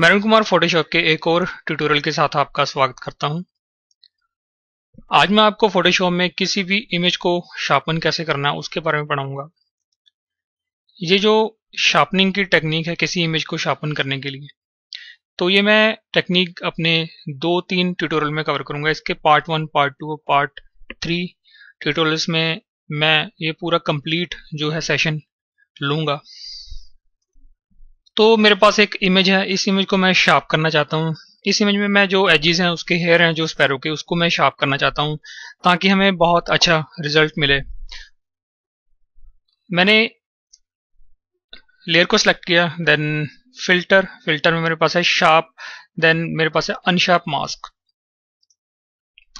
मैं अरुण कुमार फोटोशॉप के एक और ट्यूटोरियल के साथ आपका स्वागत करता हूं। आज मैं आपको फोटोशॉप में किसी भी इमेज को शार्पन कैसे करना है उसके बारे में पढ़ाऊंगा ये जो शार्पनिंग की टेक्निक है किसी इमेज को शार्पन करने के लिए तो ये मैं टेक्निक अपने दो तीन ट्यूटोरियल में कवर करूंगा इसके part one part two part three tutorials में मैं ये पूरा कंप्लीट जो है सेशन लूंगा तो मेरे पास एक इमेज है इस इमेज को मैं शार्प करना चाहता हूँ इस इमेज में मैं जो एजेस हैं उसके हेयर हैं जो स्पैरो के उसको मैं शार्प करना चाहता हूँ ताकि हमें बहुत अच्छा रिजल्ट मिले मैंने लेयर को सिलेक्ट किया देन फिल्टर फिल्टर में मेरे पास है शार्प देन मेरे पास है अनशार्प मास्क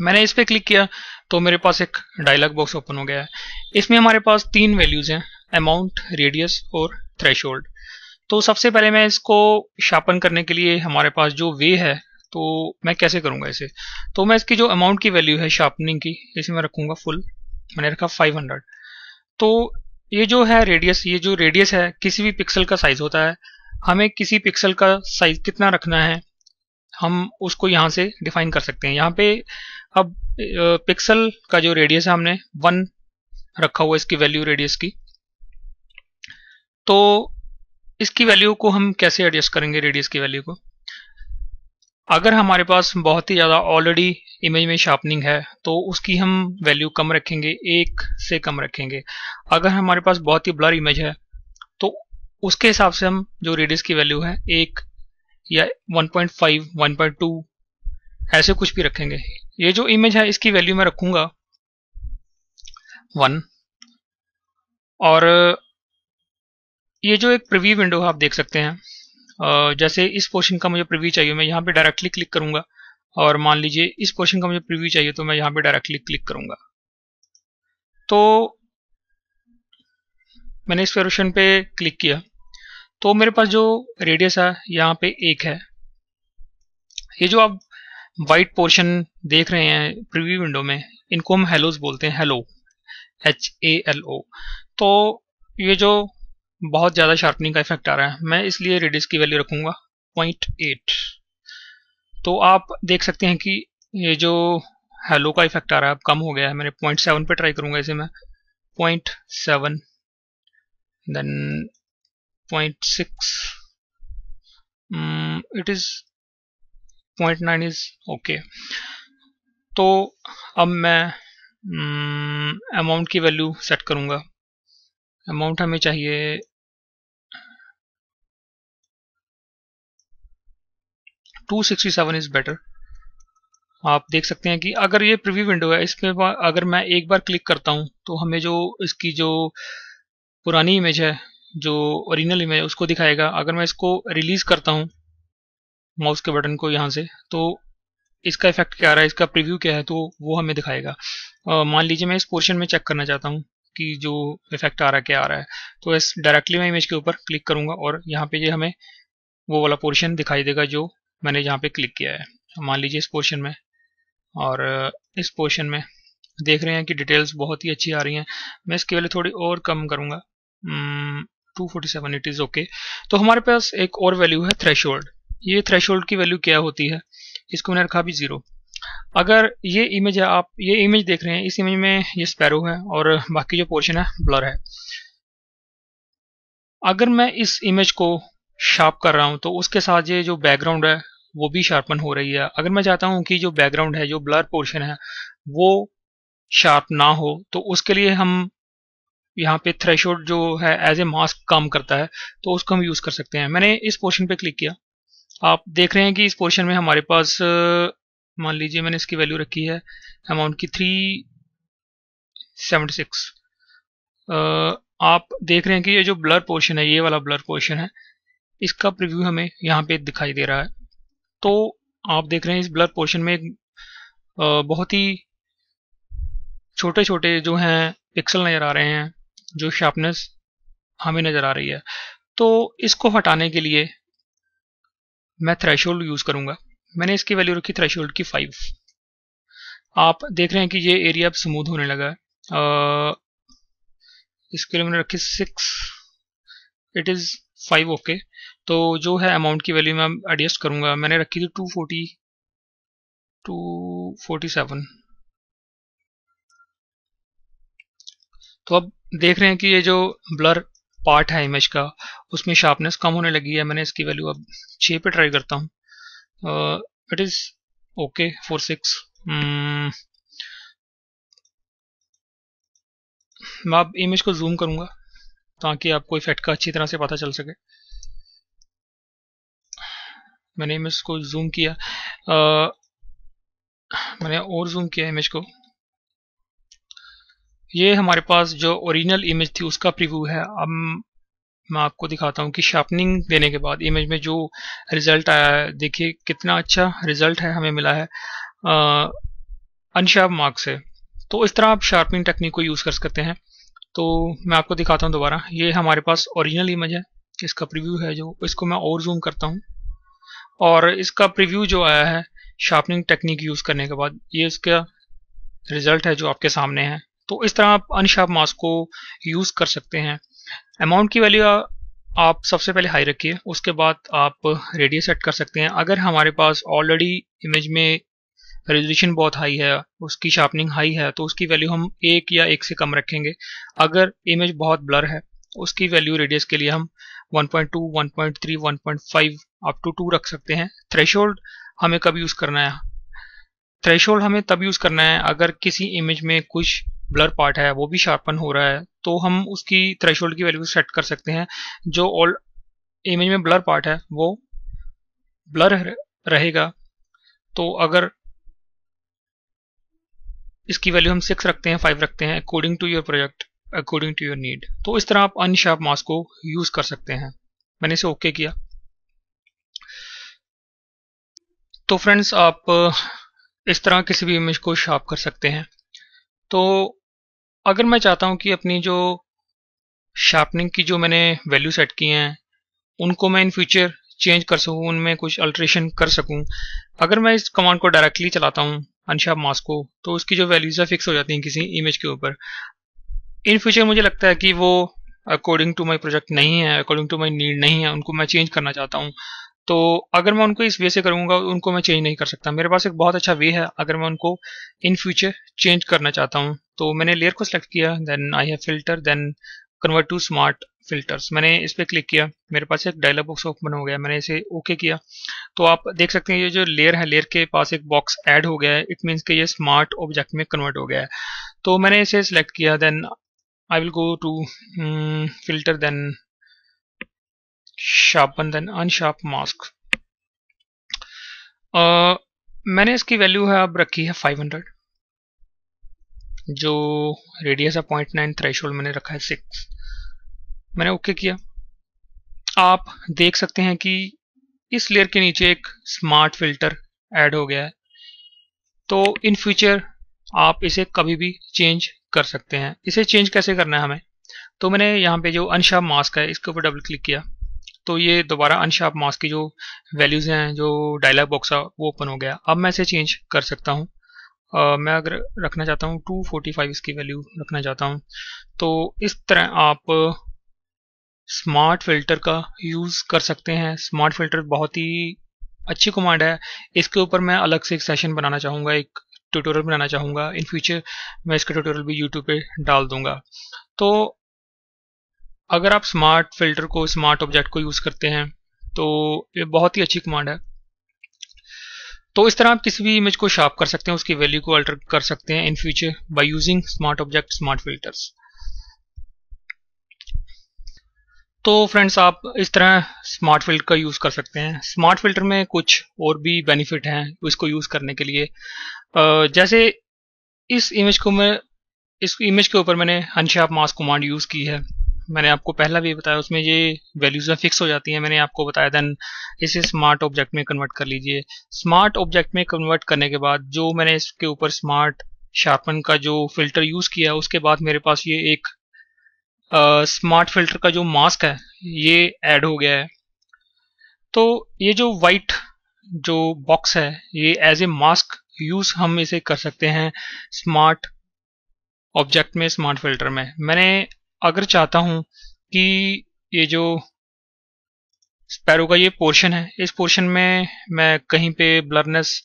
मैंने इस पर क्लिक किया तो मेरे पास एक डायलॉग बॉक्स ओपन हो गया है इसमें हमारे पास तीन वैल्यूज हैं अमाउंट रेडियस और थ्रेशोल्ड तो सबसे पहले मैं इसको शार्पन करने के लिए हमारे पास जो वे है तो मैं कैसे करूंगा इसे तो मैं इसकी जो अमाउंट की वैल्यू है शार्पनिंग की इसे मैं रखूंगा फुल मैंने रखा 500 तो ये जो है रेडियस ये जो रेडियस है किसी भी पिक्सल का साइज़ होता है हमें किसी पिक्सल का साइज़ कितना रखना है हम उसको यहाँ से डिफाइन कर सकते हैं यहाँ पे अब पिक्सल का जो रेडियस है हमने वन रखा हुआ इसकी वैल्यू रेडियस की तो इसकी वैल्यू को हम कैसे एडजस्ट करेंगे रेडियस की वैल्यू को अगर हमारे पास बहुत ही ज़्यादा ऑलरेडी इमेज में शार्पनिंग है तो उसकी हम वैल्यू कम रखेंगे एक से कम रखेंगे अगर हमारे पास बहुत ही ब्लर इमेज है तो उसके हिसाब से हम जो रेडियस की वैल्यू है एक या 1.5, 1.2 ऐसे कुछ भी रखेंगे ये जो इमेज है इसकी वैल्यू मैं रखूँगा वन और ये जो एक प्रिव्यू विंडो है आप देख सकते हैं जैसे इस पोर्शन का मुझे प्रिव्यू चाहिए मैं यहाँ पे डायरेक्टली क्लिक करूंगा और मान लीजिए इस पोर्शन का मुझे प्रिव्यू चाहिए तो मैं यहाँ पे डायरेक्टली क्लिक करूंगा तो मैंने इस पोर्शन पे क्लिक किया तो मेरे पास जो रेडियस है यहाँ पे एक है ये जो आप वाइट पोर्शन देख रहे हैं प्रिव्यू विंडो में इनको हम हेलोज बोलते हैं hello H A L O तो ये जो बहुत ज़्यादा शार्पनिंग का इफेक्ट आ रहा है मैं इसलिए रेडियस की वैल्यू रखूँगा पॉइंट एट तो आप देख सकते हैं कि ये जो हेलो का इफेक्ट आ रहा है अब कम हो गया है मैंने पॉइंट सेवन पर ट्राई करूँगा इसे मैं point seven then point six it is point nine is okay तो अब मैं अमाउंट um, mm, की वैल्यू सेट करूँगा अमाउंट हमें चाहिए 267 इज़ बेटर आप देख सकते हैं कि अगर ये प्रीव्यू विंडो है इस पर अगर मैं एक बार क्लिक करता हूँ तो हमें जो इसकी जो पुरानी इमेज है जो ओरिजिनल इमेज उसको दिखाएगा अगर मैं इसको रिलीज़ करता हूँ माउस के बटन को यहाँ से तो इसका इफेक्ट क्या आ रहा है इसका प्रीव्यू क्या है तो वो हमें दिखाएगा मान लीजिए मैं इस पोर्शन में चेक करना चाहता हूँ कि जो इफेक्ट आ रहा है क्या आ रहा है तो इस डायरेक्टली मैं इमेज के ऊपर क्लिक करूंगा और यहाँ पे ये हमें वो वाला पोर्शन दिखाई देगा जो मैंने यहाँ पे क्लिक किया है तो मान लीजिए इस पोर्शन में और इस पोर्शन में देख रहे हैं कि डिटेल्स बहुत ही अच्छी आ रही हैं मैं इसके वाले थोड़ी और कम करूँगा two forty seven it is okay तो हमारे पास एक और वैल्यू है थ्रेश ये थ्रेश की वैल्यू क्या होती है इसको मैंने रखा भी ज़ीरो अगर ये इमेज है आप ये इमेज देख रहे हैं इस इमेज में ये स्पैरो है और बाकी जो पोर्शन है ब्लर है अगर मैं इस इमेज को शार्प कर रहा हूं तो उसके साथ ये जो बैकग्राउंड है वो भी शार्पन हो रही है अगर मैं चाहता हूँ कि जो बैकग्राउंड है जो ब्लर पोर्शन है वो शार्प ना हो तो उसके लिए हम यहाँ पे थ्रेश जो है एज ए मास्क काम करता है तो उसको हम यूज़ कर सकते हैं मैंने इस पोर्शन पे क्लिक किया आप देख रहे हैं कि इस पोर्शन में हमारे पास मान लीजिए मैंने इसकी वैल्यू रखी है अमाउंट की थ्री सेवेंटी सिक्स आप देख रहे हैं कि ये जो ब्लर पोर्शन है ये वाला ब्लर पोर्शन है इसका प्रिव्यू हमें यहाँ पे दिखाई दे रहा है तो आप देख रहे हैं इस ब्लर पोर्शन में एक बहुत ही छोटे छोटे जो हैं पिक्सल नज़र आ रहे हैं जो शार्पनेस हमें नज़र आ रही है तो इसको हटाने के लिए मैं थ्रेश यूज़ करूँगा मैंने इसकी वैल्यू रखी थ्रेशोल्ड की फाइव आप देख रहे हैं कि ये एरिया अब स्मूथ होने लगा है इसके लिए मैंने रखी six it is five okay तो जो है अमाउंट की वैल्यू मैं एडजस्ट करूंगा मैंने रखी थी two forty two forty seven तो अब देख रहे हैं कि ये जो ब्लर पार्ट है इमेज का उसमें शार्पनेस कम होने लगी है मैंने इसकी वैल्यू अब छः पे ट्राई करता हूँ it is okay four six मैं अब इमेज को जूम करूँगा ताकि आपको इफेक्ट का अच्छी तरह से पता चल सके मैंने इमेज को जूम किया आ, मैंने और जूम किया इमेज को ये हमारे पास जो ओरिजिनल इमेज थी उसका प्रीव्यू है अब मैं आपको दिखाता हूँ कि शार्पनिंग देने के बाद इमेज में जो रिज़ल्ट आया है देखिए कितना अच्छा रिज़ल्ट है हमें मिला है अनशार्प मार्क से तो इस तरह आप शार्पनिंग टेक्निक को यूज़ कर सकते हैं तो मैं आपको दिखाता हूँ दोबारा ये हमारे पास ओरिजिनल इमेज है इसका प्रिव्यू है जो इसको मैं और जूम करता हूँ और इसका प्रीव्यू जो आया है शार्पनिंग टेक्निक यूज़ करने के बाद ये इसका रिज़ल्ट है जो आपके सामने है तो इस तरह आप अनशार्प मास्क को यूज़ कर सकते हैं अमाउंट की वैल्यू आप सबसे पहले हाई रखिए उसके बाद आप रेडियस सेट कर सकते हैं अगर हमारे पास ऑलरेडी इमेज में रेजोल्यूशन बहुत हाई है उसकी शार्पनिंग हाई है तो उसकी वैल्यू हम एक या एक से कम रखेंगे अगर इमेज बहुत ब्लर है उसकी वैल्यू रेडियस के लिए हम 1.2, 1.3, 1.5 आप टू टू रख सकते हैं थ्रेश हमें कब यूज़ करना है थ्रेश हमें तब यूज़ करना है अगर किसी इमेज में कुछ ब्लर पार्ट है वो भी शार्पन हो रहा है तो हम उसकी थ्रेश की वैल्यू सेट कर सकते हैं जो ऑल इमेज में ब्लर पार्ट है वो ब्लर रहेगा तो अगर इसकी वैल्यू हम सिक्स रखते हैं फाइव रखते हैं according to your project according to your need तो इस तरह आप अनशार्प मास्क को यूज़ कर सकते हैं मैंने इसे ओके okay किया तो फ्रेंड्स आप इस तरह किसी भी इमेज को शार्प कर सकते हैं तो अगर मैं चाहता हूं कि अपनी जो शार्पनिंग की जो मैंने वैल्यू सेट की हैं उनको मैं इन फ्यूचर चेंज कर सकूं उनमें कुछ अल्ट्रेशन कर सकूं अगर मैं इस कमांड को डायरेक्टली चलाता हूं अनशाप मास्क को तो उसकी जो वैल्यूज है फिक्स हो जाती हैं किसी इमेज के ऊपर इन फ्यूचर मुझे लगता है कि वो अकॉर्डिंग टू माई प्रोजेक्ट नहीं है अकॉर्डिंग टू माई नीड नहीं है उनको मैं चेंज करना चाहता हूँ तो अगर मैं उनको इस वे से करूंगा उनको मैं चेंज नहीं कर सकता मेरे पास एक बहुत अच्छा वे है अगर मैं उनको इन फ्यूचर चेंज करना चाहता हूँ तो मैंने लेयर को सिलेक्ट किया then I have filter then convert to smart filters मैंने इस पर क्लिक किया मेरे पास एक डायलॉग बॉक्स ओपन हो गया मैंने इसे ओके okay किया तो आप देख सकते हैं ये जो लेयर है लेयर के पास एक बॉक्स एड हो गया है इट मीन्स कि ये स्मार्ट ऑब्जेक्ट में कन्वर्ट हो गया है तो मैंने इसे सिलेक्ट किया then I will go to filter then sharpen then unsharp mask मैंने इसकी वैल्यू है अब रखी है 500 जो रेडियस है पॉइंट नाइन थ्रेशोल्ड मैंने रखा है 6 मैंने ओके किया आप देख सकते हैं कि इस लेयर के नीचे एक स्मार्ट फिल्टर ऐड हो गया है तो इन फ्यूचर आप इसे कभी भी चेंज कर सकते हैं इसे चेंज कैसे करना है हमें तो मैंने यहाँ पे जो अनशा मास्क है इसके ऊपर डबल क्लिक किया तो ये दोबारा अनशार्प मास्क की जो वैल्यूज़ हैं जो डायलॉग बॉक्स है वो ओपन हो गया अब मैं इसे चेंज कर सकता हूँ मैं अगर रखना चाहता हूँ 245 इसकी वैल्यू रखना चाहता हूँ तो इस तरह आप स्मार्ट फिल्टर का यूज़ कर सकते हैं स्मार्ट फिल्टर बहुत ही अच्छी कमांड है इसके ऊपर मैं अलग से एक सेशन बनाना चाहूँगा एक ट्यूटोरियल बनाना चाहूँगा इन फ्यूचर मैं इसका ट्यूटोरियल भी यूट्यूब पे डाल दूंगा तो अगर आप स्मार्ट फिल्टर को स्मार्ट ऑब्जेक्ट को यूज़ करते हैं तो ये बहुत ही अच्छी कमांड है तो इस तरह आप किसी भी इमेज को शार्प कर सकते हैं उसकी वैल्यू को अल्टर कर सकते हैं in future by using smart object smart filters तो फ्रेंड्स आप इस तरह स्मार्ट फिल्टर का यूज़ कर सकते हैं स्मार्ट फिल्टर में कुछ और भी बेनिफिट हैं इसको यूज़ करने के लिए जैसे इस इमेज को मैं इस इमेज के ऊपर मैंने अनशाप मास्क कमांड यूज़ की है मैंने आपको पहला भी बताया उसमें ये वैल्यूज फिक्स हो जाती हैं मैंने आपको बताया देन इसे स्मार्ट ऑब्जेक्ट में कन्वर्ट कर लीजिए स्मार्ट ऑब्जेक्ट में कन्वर्ट करने के बाद जो मैंने इसके ऊपर स्मार्ट शार्पन का जो फिल्टर यूज़ किया उसके बाद मेरे पास ये एक स्मार्ट फिल्टर का जो मास्क है ये ऐड हो गया है तो ये जो वाइट जो बॉक्स है ये एज ए मास्क यूज़ हम इसे कर सकते हैं स्मार्ट ऑब्जेक्ट में स्मार्ट फिल्टर में मैंने अगर चाहता हूं कि ये जो स्पैरो का ये पोर्शन है इस पोर्शन में मैं कहीं पे ब्लरनेस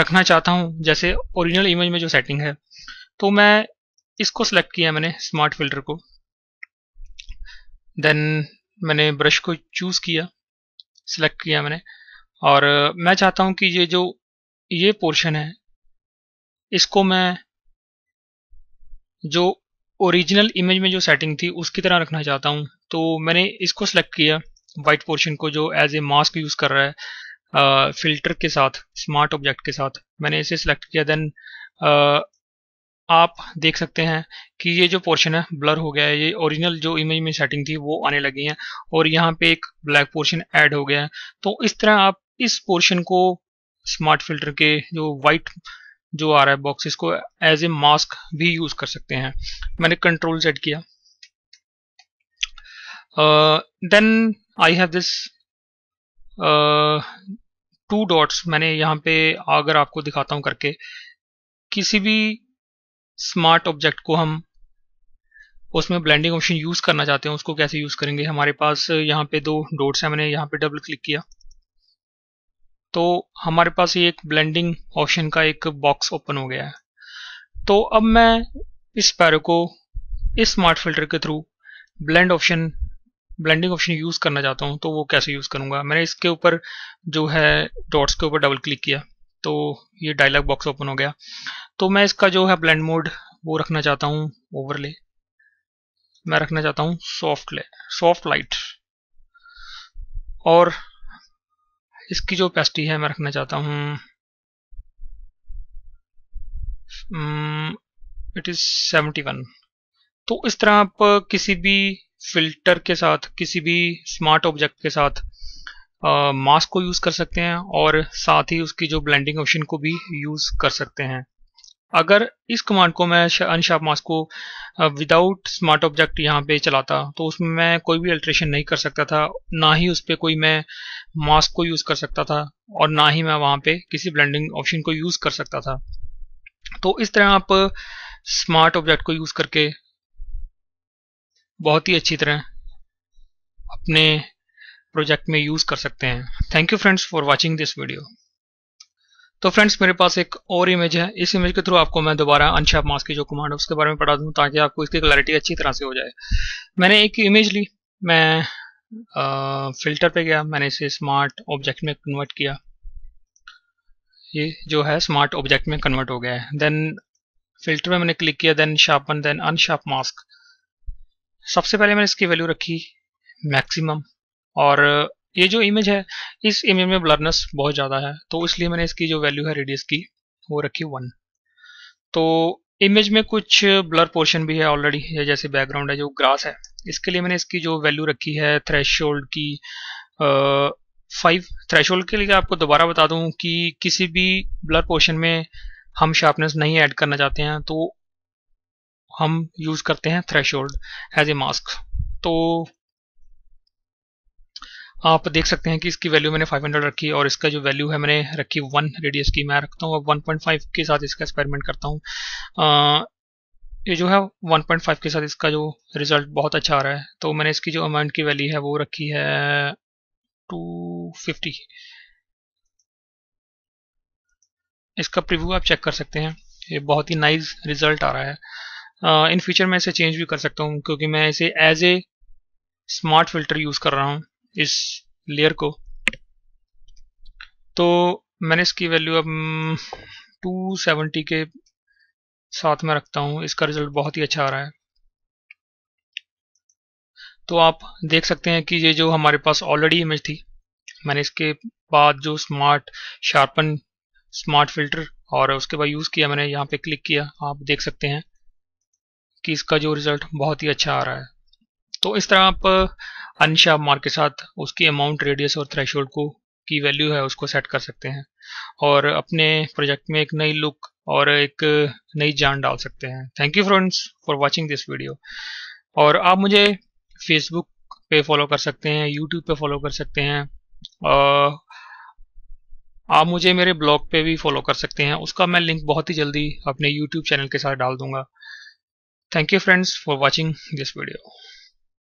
रखना चाहता हूं जैसे ओरिजिनल इमेज में जो सेटिंग है तो मैं इसको सिलेक्ट किया मैंने स्मार्ट फिल्टर को देन मैंने ब्रश को चूज़ किया सेलेक्ट किया मैंने और मैं चाहता हूं कि ये जो ये पोर्शन है इसको मैं जो ओरिजिनल इमेज में जो सेटिंग थी उसकी तरह रखना चाहता हूँ तो मैंने इसको सेलेक्ट किया वाइट पोर्शन को जो एज ए मास्क यूज़ कर रहा है फिल्टर के साथ स्मार्ट ऑब्जेक्ट के साथ मैंने इसे सेलेक्ट किया देन आप देख सकते हैं कि ये जो पोर्शन है ब्लर हो गया है ये ओरिजिनल जो इमेज में सेटिंग थी वो आने लगी है और यहाँ पे एक ब्लैक पोर्शन ऐड हो गया है तो इस तरह आप इस पोर्शन को स्मार्ट फिल्टर के जो वाइट जो आ रहा है बॉक्स इसको एज ए मास्क भी यूज कर सकते हैं मैंने कंट्रोल सेट किया then I have this two dots मैंने यहाँ पे अगर आपको दिखाता हूं करके किसी भी स्मार्ट ऑब्जेक्ट को हम उसमें ब्लेंडिंग ऑप्शन यूज़ करना चाहते हैं उसको कैसे यूज़ करेंगे हमारे पास यहाँ पे दो डोट्स हैं मैंने यहाँ पे डबल क्लिक किया तो हमारे पास ये एक ब्लेंडिंग ऑप्शन का एक बॉक्स ओपन हो गया है तो अब मैं इस पैरो को इस स्मार्ट फिल्टर के through blend option blending option use करना चाहता हूँ तो वो कैसे यूज़ करूँगा मैंने इसके ऊपर जो है डॉट्स के ऊपर डबल क्लिक किया तो ये डायलॉग बॉक्स ओपन हो गया तो मैं इसका जो है ब्लेंड मोड वो रखना चाहता हूँ ओवरले मैं रखना चाहता हूँ सॉफ्ट सॉफ्ट लाइट और इसकी जो ओपेसिटी है मैं रखना चाहता हूँ इट इज़ सेवेंटी वन तो इस तरह आप किसी भी फिल्टर के साथ किसी भी स्मार्ट ऑब्जेक्ट के साथ मास्क को यूज़ कर सकते हैं और साथ ही उसकी जो ब्लेंडिंग ऑप्शन को भी यूज़ कर सकते हैं अगर इस कमांड को मैं अनशाप मास्क को विदाउट स्मार्ट ऑब्जेक्ट यहाँ पे चलाता तो उसमें मैं कोई भी अल्ट्रेशन नहीं कर सकता था ना ही उस पर कोई मैं मास्क को यूज़ कर सकता था और ना ही मैं वहाँ पे किसी ब्लेंडिंग ऑप्शन को यूज़ कर सकता था तो इस तरह आप स्मार्ट ऑब्जेक्ट को यूज़ करके बहुत ही अच्छी तरह अपने प्रोजेक्ट में यूज़ कर सकते हैं thank you friends for watching this video तो फ्रेंड्स मेरे पास एक और इमेज है इस इमेज के थ्रू आपको मैं दोबारा अनशाप मास्क की जो कमांड है उसके बारे में पढ़ा दूँ ताकि आपको इसकी क्लैरिटी अच्छी तरह से हो जाए मैंने एक इमेज ली मैं आ, फिल्टर पे गया मैंने इसे स्मार्ट ऑब्जेक्ट में कन्वर्ट किया ये जो है स्मार्ट ऑब्जेक्ट में कन्वर्ट हो गया है देन फिल्टर में मैंने क्लिक किया then sharpen then unsharp mask सबसे पहले मैंने इसकी वैल्यू रखी मैक्सिमम और ये जो इमेज है इस इमेज में ब्लरनेस बहुत ज़्यादा है तो इसलिए मैंने इसकी जो वैल्यू है रेडियस की वो रखी वन तो इमेज में कुछ ब्लर पोर्शन भी है ऑलरेडी जैसे बैकग्राउंड है जो ग्रास है इसके लिए मैंने इसकी जो वैल्यू रखी है थ्रेश की फाइव थ्रेश के लिए आपको दोबारा बता दूं कि किसी भी ब्लर पोर्शन में हम शार्पनेस नहीं ऐड करना चाहते हैं तो हम यूज़ करते हैं threshold as a mask तो आप देख सकते हैं कि इसकी वैल्यू मैंने 500 रखी और इसका जो वैल्यू है मैंने रखी वन रेडियस की मैं रखता हूँ अब 1.5 के साथ इसका एक्सपेरिमेंट करता हूँ ये जो है 1.5 के साथ इसका जो रिज़ल्ट बहुत अच्छा आ रहा है तो मैंने इसकी जो अमाउंट की वैल्यू है वो रखी है 250 इसका प्रिव्यू आप चेक कर सकते हैं ये बहुत ही नाइस रिज़ल्ट आ रहा है इन फ्यूचर मैं इसे चेंज भी कर सकता हूँ क्योंकि मैं इसे as a smart filter use कर रहा हूँ इस लेयर को तो मैंने इसकी वैल्यू अब 270 के साथ में रखता हूँ इसका रिजल्ट बहुत ही अच्छा आ रहा है तो आप देख सकते हैं कि ये जो हमारे पास ऑलरेडी इमेज थी मैंने इसके बाद जो स्मार्ट शार्पन स्मार्ट फिल्टर और उसके बाद यूज़ किया मैंने यहाँ पे क्लिक किया आप देख सकते हैं कि इसका जो रिज़ल्ट बहुत ही अच्छा आ रहा है तो इस तरह आप अनशा मार्क के साथ उसकी अमाउंट रेडियस और थ्रेश को की वैल्यू है उसको सेट कर सकते हैं और अपने प्रोजेक्ट में एक नई लुक और एक नई जान डाल सकते हैं thank you friends for watching this video और आप मुझे फेसबुक पे फॉलो कर सकते हैं यूट्यूब पे फॉलो कर सकते हैं आप मुझे मेरे ब्लॉग पे भी फॉलो कर सकते हैं उसका मैं लिंक बहुत ही जल्दी अपने यूट्यूब चैनल के साथ डाल दूंगा thank you friends for watching this video